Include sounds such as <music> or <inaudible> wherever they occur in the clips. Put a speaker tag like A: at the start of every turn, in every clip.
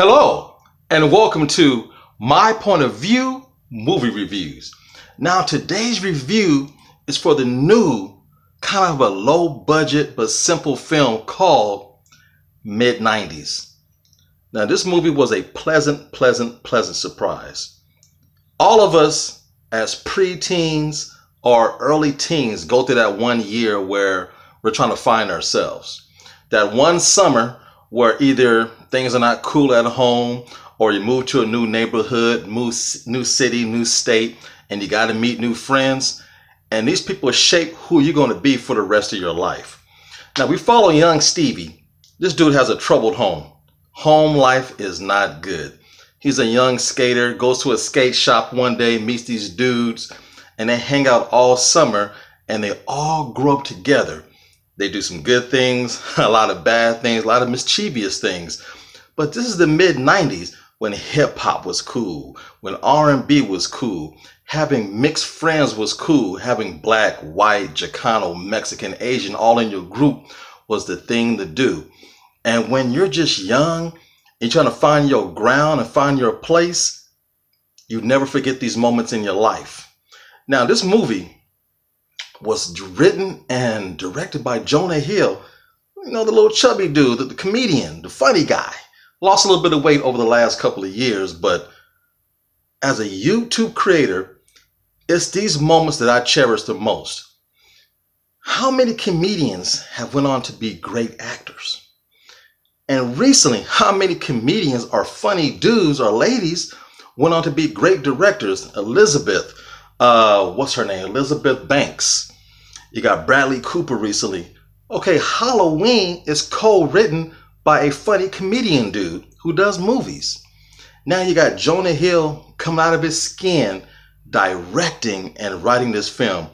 A: Hello, and welcome to My Point of View Movie Reviews. Now, today's review is for the new, kind of a low budget but simple film called Mid 90s. Now, this movie was a pleasant, pleasant, pleasant surprise. All of us as preteens or early teens go through that one year where we're trying to find ourselves. That one summer, where either things are not cool at home or you move to a new neighborhood, move new city, new state, and you got to meet new friends. And these people shape who you're going to be for the rest of your life. Now we follow young Stevie. This dude has a troubled home. Home life is not good. He's a young skater, goes to a skate shop one day, meets these dudes, and they hang out all summer, and they all grow up together. They do some good things, <laughs> a lot of bad things, a lot of mischievous things. But this is the mid 90s when hip hop was cool, when R&B was cool, having mixed friends was cool, having black, white, Chicano, Mexican, Asian all in your group was the thing to do. And when you're just young, you're trying to find your ground and find your place, you never forget these moments in your life. Now, this movie was written and directed by Jonah Hill. You know, the little chubby dude, the, the comedian, the funny guy. Lost a little bit of weight over the last couple of years, but as a YouTube creator, it's these moments that I cherish the most. How many comedians have went on to be great actors? And recently, how many comedians or funny dudes or ladies went on to be great directors? Elizabeth, uh, what's her name? Elizabeth Banks. You got Bradley Cooper recently. Okay, Halloween is co-written by a funny comedian dude who does movies. Now you got Jonah Hill coming out of his skin, directing and writing this film.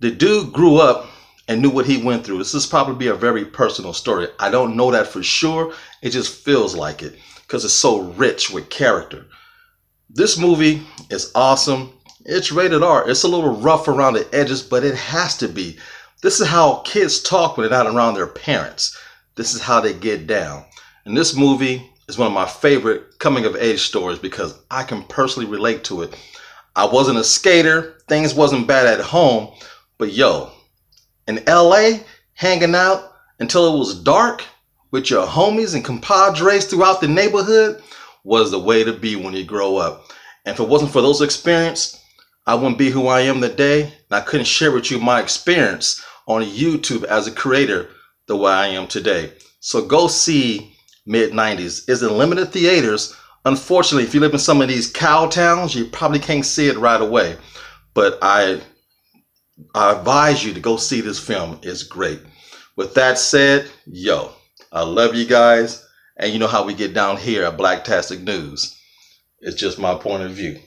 A: The dude grew up and knew what he went through. This is probably a very personal story. I don't know that for sure. It just feels like it because it's so rich with character. This movie is awesome. It's rated R. It's a little rough around the edges, but it has to be. This is how kids talk when they're not around their parents. This is how they get down. And this movie is one of my favorite coming of age stories because I can personally relate to it. I wasn't a skater, things wasn't bad at home, but yo, in LA, hanging out until it was dark with your homies and compadres throughout the neighborhood was the way to be when you grow up. And if it wasn't for those experiences, I wouldn't be who I am today, and I couldn't share with you my experience on YouTube as a creator the way I am today. So go see Mid 90s. It's in limited theaters. Unfortunately, if you live in some of these cow towns, you probably can't see it right away. But I, I advise you to go see this film. It's great. With that said, yo, I love you guys. And you know how we get down here at Black Tastic News. It's just my point of view.